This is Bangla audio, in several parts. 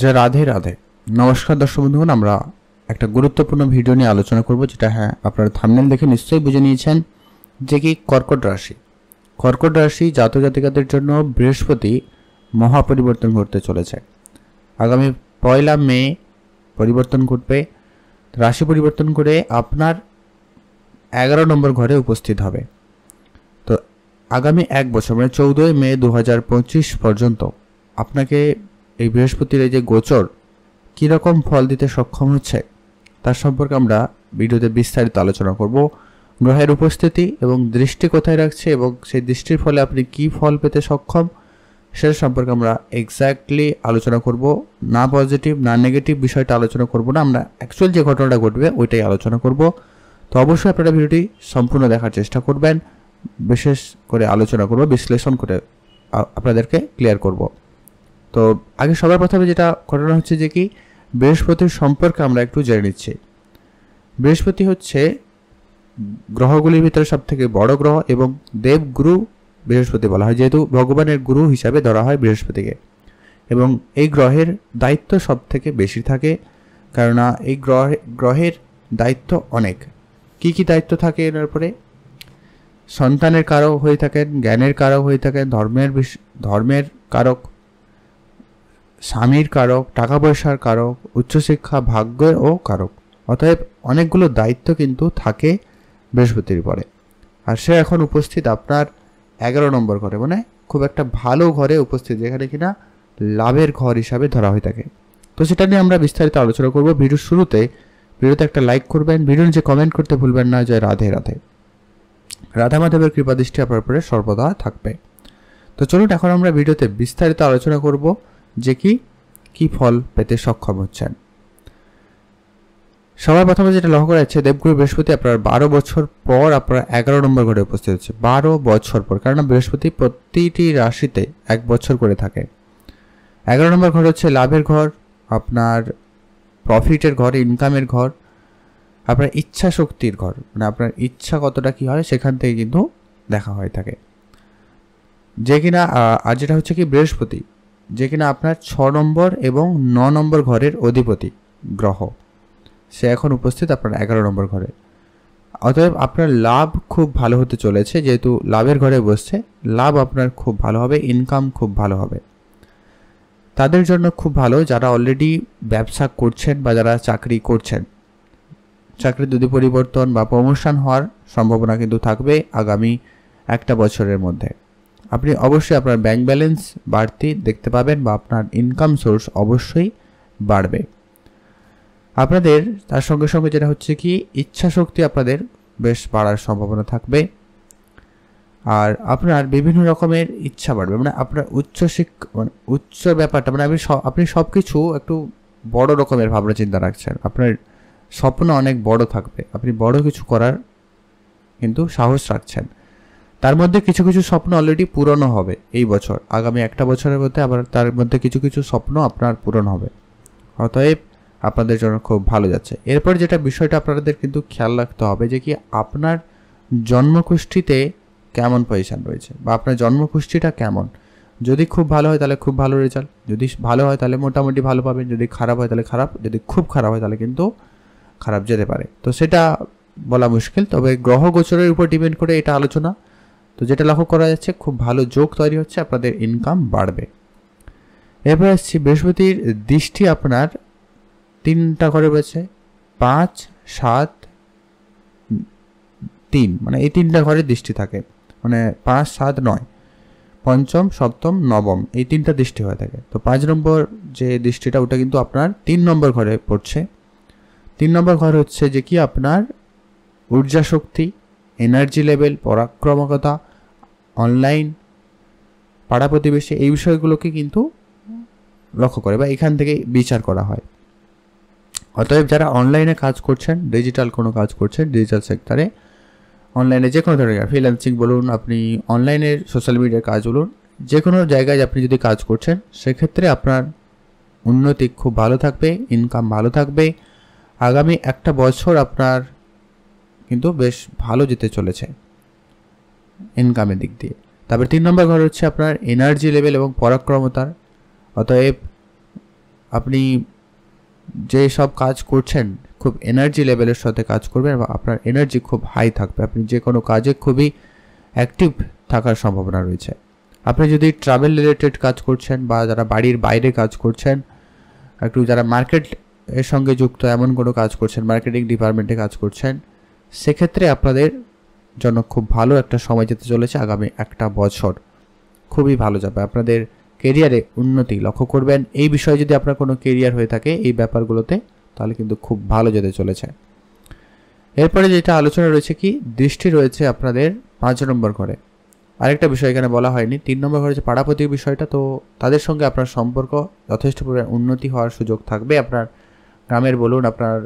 যা রাধে রাধে নমস্কার দর্শক বন্ধুগণ আমরা একটা গুরুত্বপূর্ণ ভিডিও নিয়ে আলোচনা করব যেটা হ্যাঁ আপনারা থামনেল দেখে নিশ্চয়ই বুঝে নিয়েছেন যে কি কর্কট রাশি কর্কট রাশি জাতক জাতিকাদের জন্য বৃহস্পতি মহা পরিবর্তন ঘটতে চলেছে আগামী পয়লা মে পরিবর্তন ঘটবে রাশি পরিবর্তন করে আপনার এগারো নম্বর ঘরে উপস্থিত হবে তো আগামী এক বছর মানে চৌদ্দই মে দু পর্যন্ত আপনাকে এই বৃহস্পতির এই যে গোচর কীরকম ফল দিতে সক্ষম হচ্ছে তার সম্পর্কে আমরা ভিডিওতে বিস্তারিত আলোচনা করব গ্রহের উপস্থিতি এবং দৃষ্টি কোথায় রাখছে এবং সেই দৃষ্টির ফলে আপনি কি ফল পেতে সক্ষম সেটা সম্পর্কে আমরা এক্স্যাক্টলি আলোচনা করব না পজিটিভ না নেগেটিভ বিষয়টা আলোচনা করব না আমরা অ্যাকচুয়াল যে ঘটনাটা ঘটবে ওইটাই আলোচনা করব তো অবশ্যই আপনারা ভিডিওটি সম্পূর্ণ দেখার চেষ্টা করবেন বিশেষ করে আলোচনা করব বিশ্লেষণ করে আপনাদেরকে ক্লিয়ার করব তো আগে সবার প্রথমে যেটা ঘটনা হচ্ছে যে কি বৃহস্পতির সম্পর্কে আমরা একটু জেনে নিচ্ছি বৃহস্পতি হচ্ছে গ্রহগুলির ভিতরে সব থেকে বড় গ্রহ এবং দেবগুরু বৃহস্পতি বলা হয় যেহেতু ভগবানের গুরু হিসাবে ধরা হয় বৃহস্পতিকে এবং এই গ্রহের দায়িত্ব সব থেকে বেশি থাকে কেননা এই গ্রহে গ্রহের দায়িত্ব অনেক কি কি দায়িত্ব থাকে এনার উপরে সন্তানের কারক হয়ে থাকেন জ্ঞানের কারক হয়ে থাকেন ধর্মের ধর্মের কারক স্বামীর কারক টাকা পয়সার কারক উচ্চশিক্ষা ভাগ্যের ও কারক অতএব অনেকগুলো দায়িত্ব কিন্তু থাকে বৃহস্পতির পরে আর সে এখন উপস্থিত আপনার এগারো নম্বর ঘরে মানে খুব একটা ভালো ঘরে উপস্থিত যেখানে কিনা লাভের ঘর হিসাবে ধরা হয়ে থাকে তো সেটা নিয়ে আমরা বিস্তারিত আলোচনা করব ভিডিওর শুরুতে ভিডিওতে একটা লাইক করবেন ভিডিওর যে কমেন্ট করতে ভুলবেন না যে রাধে রাধে রাধা মাধবের কৃপা দৃষ্টি আপনার পরে সর্বদা থাকবে তো চলুন এখন আমরা ভিডিওতে বিস্তারিত আলোচনা করব যে কি কি ফল পেতে সক্ষম হচ্ছেন সবার প্রথমে যেটা লক্ষ্য করা যাচ্ছে দেবগুরু বৃহস্পতি আপনার বারো বছর পর আপনার এগারো নম্বর ঘরে উপস্থিত হচ্ছে বারো বছর পর কারণ বৃহস্পতি প্রতিটি রাশিতে এক বছর করে থাকে এগারো নম্বর ঘর হচ্ছে লাভের ঘর আপনার প্রফিটের ঘর ইনকামের ঘর আপনার ইচ্ছা শক্তির ঘর মানে আপনার ইচ্ছা কতটা কি হয় সেখান থেকে কিন্তু দেখা হয়ে থাকে যে কিনা আর যেটা হচ্ছে কি বৃহস্পতি যে কিনা আপনার ছ নম্বর এবং ন নম্বর ঘরের অধিপতি গ্রহ সে এখন উপস্থিত আপনার এগারো নম্বর ঘরে অতএব আপনার লাভ খুব ভালো হতে চলেছে যেহেতু লাভের ঘরে বসছে লাভ আপনার খুব ভালো হবে ইনকাম খুব ভালো হবে তাদের জন্য খুব ভালো যারা অলরেডি ব্যবসা করছেন বা যারা চাকরি করছেন চাকরির যদি পরিবর্তন বা প্রমোশন হওয়ার সম্ভাবনা কিন্তু থাকবে আগামী একটা বছরের মধ্যে আপনি অবশ্যই আপনার ব্যাংক ব্যালেন্স বাড়তি দেখতে পাবেন বা আপনার ইনকাম সোর্স অবশ্যই বাড়বে আপনাদের তার সঙ্গে সঙ্গে যেটা হচ্ছে কি ইচ্ছা শক্তি আপনাদের বেশ বাড়ার সম্ভাবনা থাকবে আর আপনার বিভিন্ন রকমের ইচ্ছা বাড়বে মানে আপনার উচ্চ শিক্ষা মানে উচ্চ ব্যাপারটা মানে আপনি আপনি সব কিছু একটু বড় রকমের ভাবনা চিন্তা রাখছেন আপনার স্বপ্ন অনেক বড় থাকবে আপনি বড় কিছু করার কিন্তু সাহস রাখছেন তার মধ্যে কিছু কিছু স্বপ্ন অলরেডি পূরণও হবে এই বছর আগামী একটা বছরের মধ্যে আবার তার মধ্যে কিছু কিছু স্বপ্ন আপনার পূরণ হবে অতএব আপনাদের জন্য খুব ভালো যাচ্ছে এরপর যেটা বিষয়টা আপনাদের কিন্তু খেয়াল রাখতে হবে যে কি আপনার জন্মকুষ্ঠিতে কেমন পজিশান রয়েছে বা আপনার জন্মকুষ্ঠিটা কেমন যদি খুব ভালো হয় তাহলে খুব ভালো রেজাল্ট যদি ভালো হয় তাহলে মোটামুটি ভালো পাবেন যদি খারাপ হয় তাহলে খারাপ যদি খুব খারাপ হয় তাহলে কিন্তু খারাপ যেতে পারে তো সেটা বলা মুশকিল তবে গ্রহ গোচরের উপর ডিপেন্ড করে এটা আলোচনা তো যেটা লক্ষ্য করা যাচ্ছে খুব ভালো যোগ তৈরি হচ্ছে আপনাদের ইনকাম বাড়বে এরপর আসছি বৃহস্পতির দৃষ্টি আপনার তিনটা ঘরে রয়েছে পাঁচ সাত তিন মানে এই তিনটা ঘরে দৃষ্টি থাকে মানে পাঁচ সাত নয় পঞ্চম সপ্তম নবম এই তিনটা দৃষ্টি হয়ে থাকে তো পাঁচ নম্বর যে দৃষ্টিটা ওটা কিন্তু আপনার তিন নম্বর ঘরে পড়ছে তিন নম্বর ঘর হচ্ছে যে কি আপনার ঊর্জা শক্তি এনার্জি লেভেল পরাক্রমকতা অনলাইন পাড়া প্রতিবেশী এই বিষয়গুলোকে কিন্তু লক্ষ্য করে বা এখান থেকে বিচার করা হয় অতএব যারা অনলাইনে কাজ করছেন ডিজিটাল কোনো কাজ করছেন ডিজিটাল সেক্টরে অনলাইনে যে কোনো ধরনের ফ্রিল্যান্সিং বলুন আপনি অনলাইনের সোশ্যাল মিডিয়ার কাজ বলুন যে কোনো জায়গায় আপনি যদি কাজ করছেন সেক্ষেত্রে আপনার উন্নতি খুব ভালো থাকবে ইনকাম ভালো থাকবে আগামী একটা বছর আপনার কিন্তু বেশ ভালো যেতে চলেছে ইনকামের দিক দিয়ে তারপরে তিন নম্বর ঘর হচ্ছে আপনার এনার্জি লেভেল এবং পরাক্রমতার অতএব আপনি যে সব কাজ করছেন খুব এনার্জি লেভেলের সাথে কাজ করবেন এবং আপনার এনার্জি খুব হাই থাকবে আপনি যে কোনো কাজে খুবই অ্যাক্টিভ থাকার সম্ভাবনা রয়েছে আপনি যদি ট্রাভেল রিলেটেড কাজ করছেন বা যারা বাড়ির বাইরে কাজ করছেন একটু যারা মার্কেট এর সঙ্গে যুক্ত এমন কোনো কাজ করছেন মার্কেটিং ডিপার্টমেন্টে কাজ করছেন সেক্ষেত্রে আপনাদের জন্য খুব ভালো একটা সময় যেতে চলেছে আগামী একটা বছর খুবই ভালো যাবে আপনাদের কেরিয়ারে উন্নতি লক্ষ্য করবেন এই বিষয়ে যদি আপনার কোনো কেরিয়ার হয়ে থাকে এই ব্যাপারগুলোতে তাহলে কিন্তু খুব ভালো যেতে চলেছে এরপরে যেটা আলোচনা রয়েছে কি দৃষ্টি রয়েছে আপনাদের পাঁচ নম্বর ঘরে আরেকটা বিষয় এখানে বলা হয়নি তিন নম্বর ঘরে যে পাড়াপতির বিষয়টা তো তাদের সঙ্গে আপনার সম্পর্ক যথেষ্ট পরিমাণ উন্নতি হওয়ার সুযোগ থাকবে আপনার গ্রামের বলুন আপনার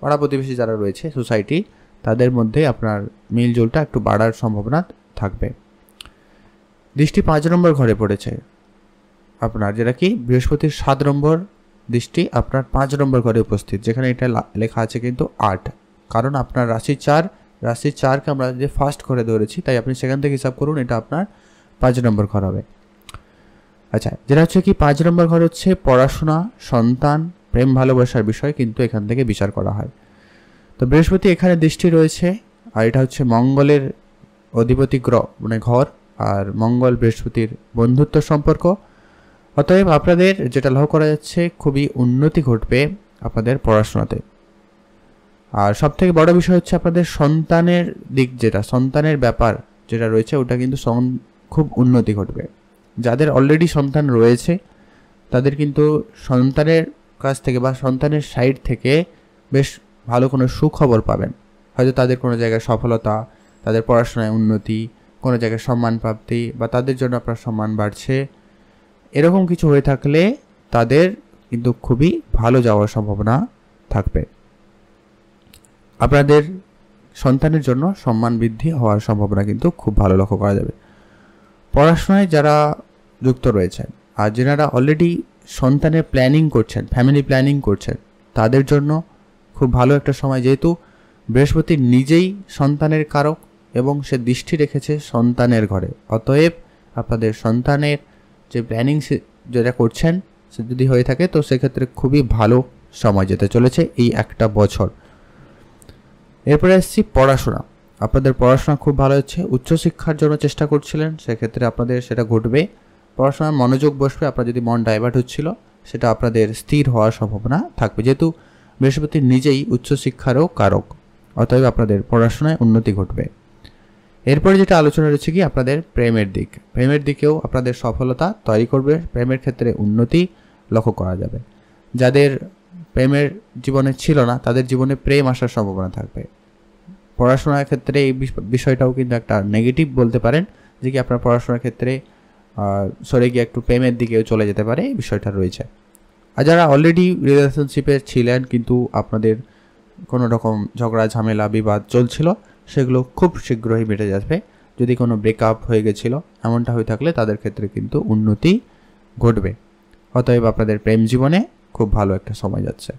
পাড়া প্রতিবেশী যারা রয়েছে সোসাইটি তাদের মধ্যে আপনার মিলজোলটা একটু বাড়ার সম্ভাবনা থাকবে দৃষ্টি পাঁচ নম্বর ঘরে পড়েছে আপনার যেটা কি বৃহস্পতির সাত নম্বর দৃষ্টি আপনার পাঁচ নম্বর ঘরে উপস্থিত যেখানে এটা লেখা আছে কিন্তু আট কারণ আপনার রাশি চার রাশি চারকে আমরা যে ফার্স্ট ঘরে ধরেছি তাই আপনি সেখান থেকে হিসাব করুন এটা আপনার পাঁচ নম্বর ঘর হবে আচ্ছা যেটা হচ্ছে কি পাঁচ নম্বর ঘর হচ্ছে পড়াশোনা সন্তান প্রেম ভালোবাসার বিষয় কিন্তু এখান থেকে বিচার করা হয় তো বৃহস্পতি এখানে দৃষ্টি রয়েছে আর এটা হচ্ছে মঙ্গলের অধিপতি গ্রহ মানে ঘর আর মঙ্গল বৃহস্পতির বন্ধুত্ব সম্পর্ক অতএব আপনাদের যেটা লক্ষ্য করা যাচ্ছে খুবই উন্নতি ঘটবে আপনাদের পড়াশোনাতে আর সবথেকে বড় বিষয় হচ্ছে আপনাদের সন্তানের দিক যেটা সন্তানের ব্যাপার যেটা রয়েছে ওটা কিন্তু খুব উন্নতি ঘটবে যাদের অলরেডি সন্তান রয়েছে তাদের কিন্তু সন্তানের কাছ থেকে বা সন্তানের সাইড থেকে বেশ ভালো কোনো সুখবর পাবেন হয়তো তাদের কোনো জায়গায় সফলতা তাদের পড়াশোনায় উন্নতি কোনো জায়গায় সম্মান প্রাপ্তি বা তাদের জন্য আপনার সম্মান বাড়ছে এরকম কিছু হয়ে থাকলে তাদের কিন্তু খুবই ভালো যাওয়ার সম্ভাবনা থাকবে আপনাদের সন্তানের জন্য সম্মান বৃদ্ধি হওয়ার সম্ভাবনা কিন্তু খুব ভালো লক্ষ্য করা যাবে পড়াশোনায় যারা যুক্ত রয়েছেন আর যেনারা অলরেডি সন্তানের প্ল্যানিং করছেন ফ্যামিলি প্ল্যানিং করছেন তাদের জন্য খুব ভালো একটা সময় যেহেতু বৃহস্পতি নিজেই সন্তানের কারক এবং সে দৃষ্টি রেখেছে সন্তানের ঘরে অতএব আপনাদের সন্তানের যে প্ল্যানিং যেটা করছেন সে যদি হয়ে থাকে তো সেক্ষেত্রে খুবই ভালো সময় যেতে চলেছে এই একটা বছর এরপরে আসছি পড়াশোনা আপনাদের পড়াশোনা খুব ভালো হচ্ছে উচ্চশিক্ষার জন্য চেষ্টা করছিলেন সেক্ষেত্রে আপনাদের সেটা ঘটবে পড়াশোনার মনোযোগ বসবে আপনার যদি মন ডাইভার্ট হচ্ছিল সেটা আপনাদের স্থির হওয়ার সম্ভাবনা থাকবে যেহেতু বৃহস্পতি নিজেই উচ্চশিক্ষারও কারক অতএব আপনাদের পড়াশোনায় উন্নতি ঘটবে এরপরে যেটা আলোচনা রয়েছে কি আপনাদের প্রেমের দিক প্রেমের দিকেও আপনাদের সফলতা তৈরি করবে প্রেমের ক্ষেত্রে উন্নতি লক্ষ্য করা যাবে যাদের প্রেমের জীবনে ছিল না তাদের জীবনে প্রেম আসার সম্ভাবনা থাকবে পড়াশোনার ক্ষেত্রে এই বিষয়টাও কিন্তু একটা নেগেটিভ বলতে পারেন যে কি আপনার পড়াশোনার ক্ষেত্রে সরে গিয়ে একটু প্রেমের দিকেও চলে যেতে পারে এই বিষয়টা রয়েছে আর যারা অলরেডি রিলেশনশিপে ছিলেন কিন্তু আপনাদের কোনো রকম ঝগড়া ঝামেলা বিবাদ চলছিল সেগুলো খুব শীঘ্রই মেটে যাবে যদি কোনো ব্রেকআপ হয়ে গেছিল এমনটা হয়ে থাকলে তাদের ক্ষেত্রে কিন্তু উন্নতি ঘটবে অতএব আপনাদের প্রেম জীবনে খুব ভালো একটা সময় যাচ্ছে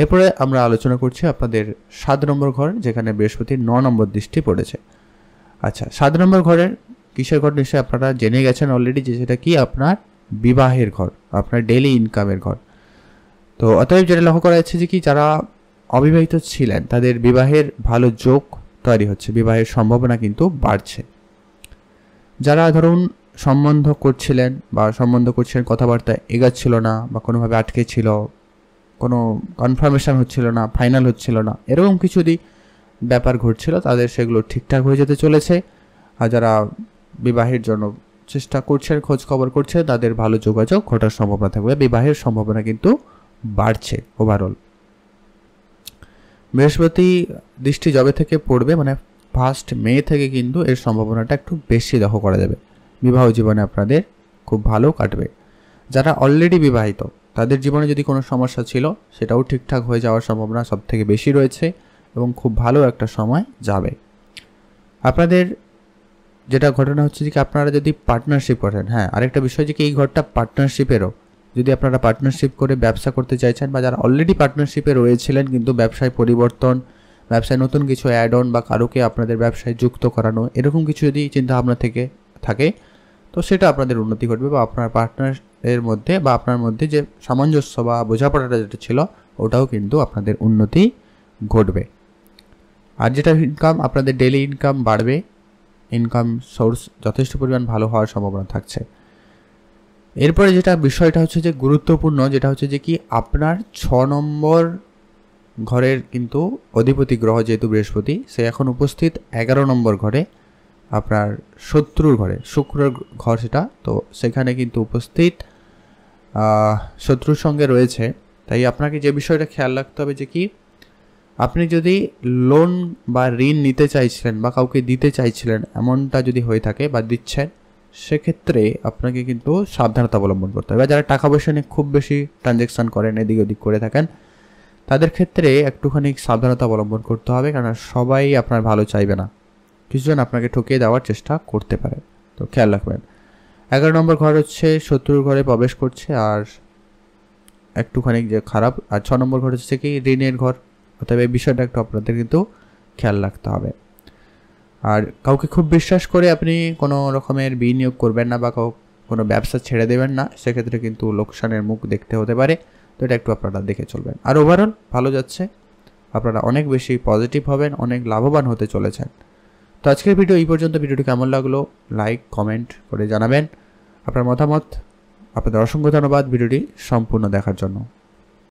এরপরে আমরা আলোচনা করছি আপনাদের সাত নম্বর ঘর যেখানে বৃহস্পতির ন নম্বর দৃষ্টি পড়েছে আচ্ছা সাত নম্বর ঘরের কিসের ঘর নিশ্চয়ই আপনারা জেনে গেছেন অলরেডি যে সেটা কি আপনার বিবাহের ঘর আপনার ডেলি ইনকামের ঘর তো অতএব যেটা লক্ষ্য করা যাচ্ছে যে কি যারা অবিবাহিত ছিলেন তাদের বিবাহের ভালো যোগ তৈরি হচ্ছে বিবাহের সম্ভাবনা কিন্তু বাড়ছে যারা ধরুন সম্বন্ধ করছিলেন বা সম্বন্ধ করছিলেন কথাবার্তা এগাচ্ছিল না বা কোনোভাবে আটকে ছিল কোনো কনফার্মেশন হচ্ছিল না ফাইনাল হচ্ছিল না এরকম কিছু যদি ব্যাপার ঘটছিল তাদের সেগুলো ঠিকঠাক হয়ে যেতে চলেছে আর যারা বিবাহের জন্য চেষ্টা করছেন খোঁজ খবর করছে তাদের ভালো যোগাযোগ ঘটার সম্ভাবনা থাকবে বিবাহের সম্ভাবনা কিন্তু বাড়ছে ওভারঅল বৃহস্পতি দৃষ্টি জবে থেকে পড়বে মানে ফার্স্ট মে থেকে কিন্তু এর সম্ভাবনাটা একটু বেশি লক্ষ্য করা যাবে বিবাহ জীবনে আপনাদের খুব ভালো কাটবে যারা অলরেডি বিবাহিত তাদের জীবনে যদি কোনো সমস্যা ছিল সেটাও ঠিকঠাক হয়ে যাওয়ার সম্ভাবনা সব থেকে বেশি রয়েছে এবং খুব ভালো একটা সময় যাবে আপনাদের যেটা ঘটনা হচ্ছে যে কি আপনারা যদি পার্টনারশিপ করেন হ্যাঁ আরেকটা বিষয় যে কি এই ঘরটা পার্টনারশিপেরও যদি আপনারা পার্টনারশিপ করে ব্যবসা করতে চাইছেন বা যারা অলরেডি পার্টনারশিপে রয়েছিলেন কিন্তু ব্যবসায় পরিবর্তন ব্যবসায় নতুন কিছু অ্যাড অন বা কারোকে আপনাদের ব্যবসায় যুক্ত করানো এরকম কিছু যদি চিন্তা ভাবনা থেকে থাকে তো সেটা আপনাদের উন্নতি ঘটবে বা আপনার পার্টনারের মধ্যে বা আপনার মধ্যে যে সামঞ্জস্য বা বোঝাপড়াটা যেটা ছিল ওটাও কিন্তু আপনাদের উন্নতি ঘটবে আর যেটা ইনকাম আপনাদের ডেলি ইনকাম বাড়বে ইনকাম সোর্স যথেষ্ট পরিমাণ ভালো হওয়ার সম্ভাবনা থাকছে এরপরে যেটা বিষয়টা হচ্ছে যে গুরুত্বপূর্ণ যেটা হচ্ছে যে কি আপনার ছ নম্বর ঘরের কিন্তু অধিপতি গ্রহ যেহেতু বৃহস্পতি সে এখন উপস্থিত এগারো নম্বর ঘরে আপনার শত্রুর ঘরে শুক্রর ঘর সেটা তো সেখানে কিন্তু উপস্থিত শত্রুর সঙ্গে রয়েছে তাই আপনাকে যে বিষয়টা খেয়াল রাখতে হবে যে কি আপনি যদি লোন বা ঋণ নিতে চাইছিলেন বা কাউকে দিতে চাইছিলেন এমনটা যদি হয়ে থাকে বা দিচ্ছেন সেক্ষেত্রে আপনাকে কিন্তু সাবধানতা অবলম্বন করতে হবে যারা টাকা পয়সা নিয়ে খুব বেশি ট্রানজ্যাকশান করেন এদিক ওদিক করে থাকেন তাদের ক্ষেত্রে একটুখানি সাবধানতা অবলম্বন করতে হবে কারণ সবাই আপনার ভালো চাইবে না কিছুজন আপনাকে ঠকিয়ে দেওয়ার চেষ্টা করতে পারে তো খেয়াল রাখবেন এগারো নম্বর ঘর হচ্ছে শত্রুর ঘরে প্রবেশ করছে আর একটুখানি যে খারাপ আর ছ নম্বর ঘর হচ্ছে কি ঋণের ঘর অতএব এই বিষয়টা একটু আপনাদের কিন্তু খেয়াল রাখতে হবে আর কাউকে খুব বিশ্বাস করে আপনি কোনো রকমের বিনিয়োগ করবেন না বা কোনো ব্যবসা ছেড়ে দেবেন না সেক্ষেত্রে কিন্তু লোকসানের মুখ দেখতে হতে পারে তো এটা একটু আপনারা দেখে চলবেন আর ওভারঅল ভালো যাচ্ছে আপনারা অনেক বেশি পজিটিভ হবেন অনেক লাভবান হতে চলেছেন তো আজকের ভিডিও এই পর্যন্ত ভিডিওটি কেমন লাগলো লাইক কমেন্ট করে জানাবেন আপনার মতামত আপনাদের অসংখ্য ধন্যবাদ ভিডিওটি সম্পূর্ণ দেখার জন্য